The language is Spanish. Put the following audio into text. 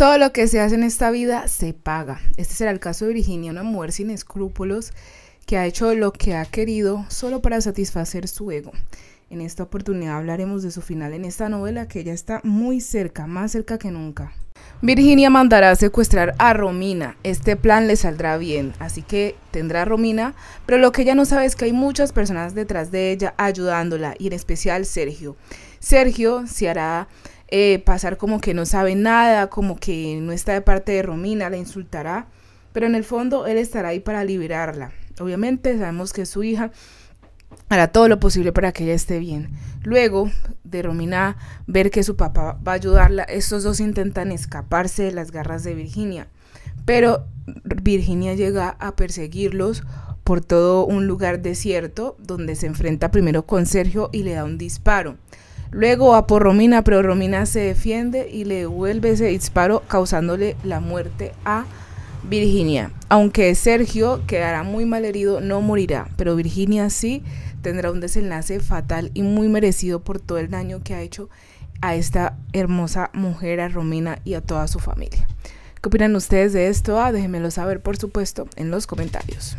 Todo lo que se hace en esta vida se paga. Este será el caso de Virginia, una mujer sin escrúpulos que ha hecho lo que ha querido solo para satisfacer su ego. En esta oportunidad hablaremos de su final en esta novela que ya está muy cerca, más cerca que nunca. Virginia mandará a secuestrar a Romina. Este plan le saldrá bien, así que tendrá a Romina, pero lo que ella no sabe es que hay muchas personas detrás de ella ayudándola, y en especial Sergio. Sergio se hará eh, pasar como que no sabe nada, como que no está de parte de Romina, la insultará, pero en el fondo él estará ahí para liberarla. Obviamente sabemos que su hija hará todo lo posible para que ella esté bien. Luego de Romina ver que su papá va a ayudarla, estos dos intentan escaparse de las garras de Virginia, pero Virginia llega a perseguirlos por todo un lugar desierto donde se enfrenta primero con Sergio y le da un disparo. Luego a Romina, pero Romina se defiende y le devuelve ese disparo causándole la muerte a Virginia. Aunque Sergio quedará muy mal herido, no morirá, pero Virginia sí tendrá un desenlace fatal y muy merecido por todo el daño que ha hecho a esta hermosa mujer, a Romina y a toda su familia. ¿Qué opinan ustedes de esto? Ah, déjenmelo saber, por supuesto, en los comentarios.